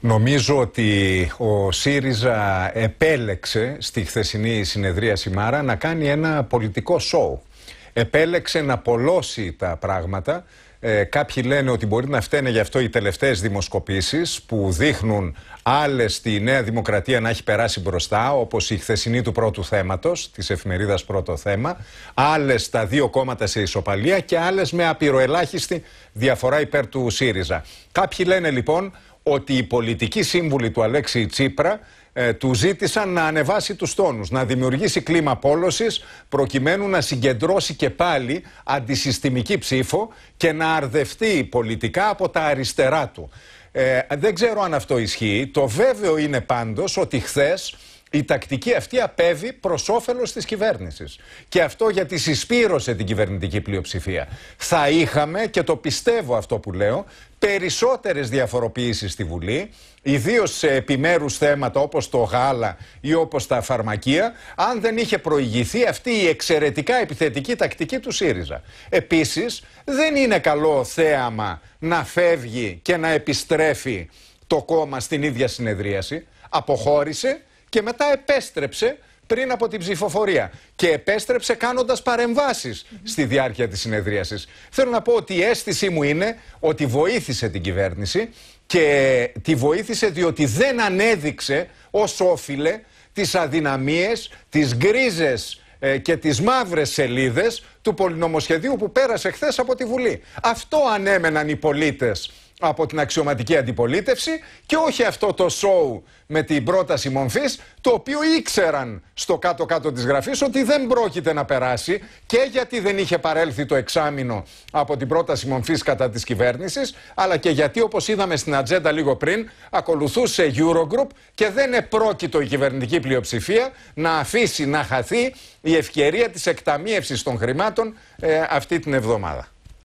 Νομίζω ότι ο ΣΥΡΙΖΑ επέλεξε στη χθεσινή συνεδρία Σιμάρα να κάνει ένα πολιτικό σοου. Επέλεξε να πολλώσει τα πράγματα. Ε, κάποιοι λένε ότι μπορεί να φταίνε γι' αυτό οι τελευταίες δημοσκοπήσεις που δείχνουν άλλες τη Νέα Δημοκρατία να έχει περάσει μπροστά όπως η χθεσινή του πρώτου θέματος, της εφημερίδας πρώτο θέμα άλλες τα δύο κόμματα σε ισοπαλία και άλλες με απειροελάχιστη διαφορά υπέρ του ΣΥΡΙΖΑ. Κάποιοι λένε λοιπόν ότι οι πολιτικοί σύμβουλοι του Αλέξη Τσίπρα ε, του ζήτησαν να ανεβάσει τους τόνους, να δημιουργήσει κλίμα πόλωσης προκειμένου να συγκεντρώσει και πάλι αντισυστημική ψήφο και να αρδευτεί πολιτικά από τα αριστερά του. Ε, δεν ξέρω αν αυτό ισχύει. Το βέβαιο είναι πάντως ότι χθες η τακτική αυτή απέβει προς όφελος της κυβέρνησης. Και αυτό γιατί συσπήρωσε την κυβερνητική πλειοψηφία. Θα είχαμε, και το πιστεύω αυτό που λέω, περισσότερες διαφοροποιήσεις στη Βουλή, ιδίως σε επιμέρους θέματα όπως το γάλα ή όπως τα φαρμακεία, αν δεν είχε προηγηθεί αυτή η εξαιρετικά επιθετική τακτική του ΣΥΡΙΖΑ. Επίσης, δεν είναι καλό θέαμα να φεύγει και να επιστρέφει το κόμμα στην ίδια συνεδρίαση. Αποχώρησε και μετά επέστρεψε πριν από την ψηφοφορία και επέστρεψε κάνοντας παρεμβάσεις στη διάρκεια της συνεδρίασης. Θέλω να πω ότι η αίσθησή μου είναι ότι βοήθησε την κυβέρνηση και τη βοήθησε διότι δεν ανέδειξε ως όφιλε τις αδυναμίες, τις γκρίζες ε, και τις μαύρες σελίδες του πολυνομοσχεδίου που πέρασε χθες από τη Βουλή. Αυτό ανέμεναν οι πολίτες από την αξιωματική αντιπολίτευση και όχι αυτό το σοου με την πρόταση μομφής το οποίο ήξεραν στο κάτω-κάτω της γραφής ότι δεν πρόκειται να περάσει και γιατί δεν είχε παρέλθει το εξάμεινο από την πρόταση μομφής κατά της κυβέρνησης αλλά και γιατί όπως είδαμε στην ατζέντα λίγο πριν ακολουθούσε Eurogroup και δεν επρόκειτο η κυβερνητική πλειοψηφία να αφήσει να χαθεί η ευκαιρία της εκταμίευσης των χρημάτων ε, αυτή την εβδομάδα.